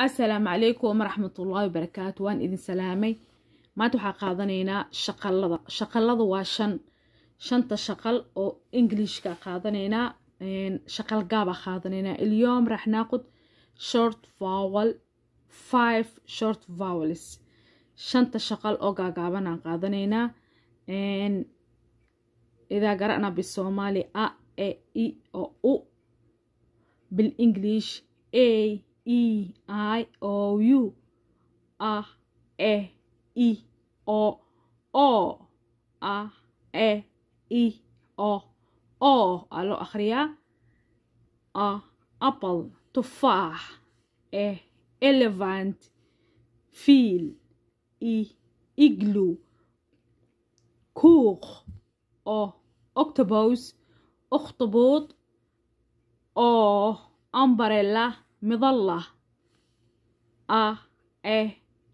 asalaamu calaykum waraxmatullaahi wabarakaatu waan idin salaamay maanta waxaa qaadanaynaa shaqallada shaqallada waa shan shanta shaqal oo ingilishka qaadanaynaa shaqal gaabaa ah qaadanaynaa ilyoom rax short vowel five short vowels shanta shaqal oo gaagaabanaan qaadanaynaa idaa gara'na bisoomaali a e i oo u bil english a e i o u a e i o o a e i o o aa loo akhriyaa a apple tufaax e elevant fiil i iglu kuuq o octobos okhtabuud o ambarella مظلة أ أ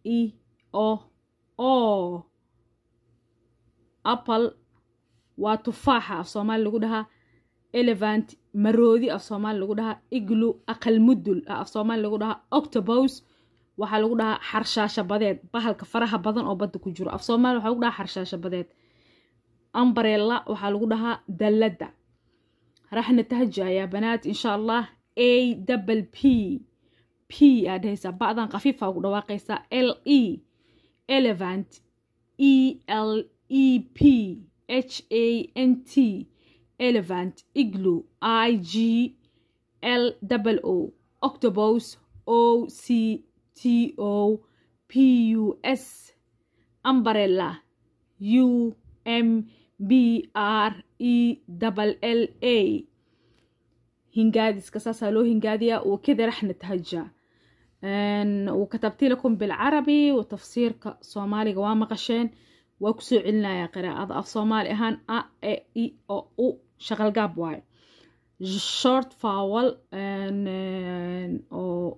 إي أو أو أبل waa tufaaxa af soomaali lagu dhahaa elevant maroodi af soomaali lagu dhahaa iglu aqalmudul af soomaali lagu dhahaa octobos waxaa lagu dhahaa xarshaasha badeed bahalka faraha badan oo badda ku jiro af soomaali waxaa lagu dhahaa xarshaasha badeed ambarella waxaa lagu dhahaa dallada raxna tahja ayaa banaad insha allah a double p p aa dhahaysaa ba khafiifa ugu dhawaaqaysaa l e elevant e l e p h a n t elevant iglo i g l double o octobos o c t o p u s umbrella u m b r e double l a هنقادس قصاصة لو هنقادية وكذا رح نتهجى ان وكتبت لكم بالعربي وتفسير صومالي قوام قشين وكسو علنا يا قراءة أف صومالي هان أ إي إي أو أو شغل قاب واي short vowel and, and, oo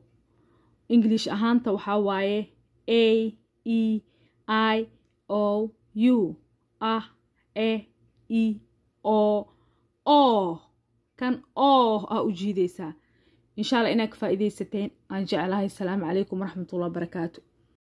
english ahaanta waxaa waaye a e i o u ah e e o o kan oo oh, ah u jiidaysaa insha alla inaa ka faa'iidaysateen aan jeclahay asalaamu calaykum waraxmatullah barakaatu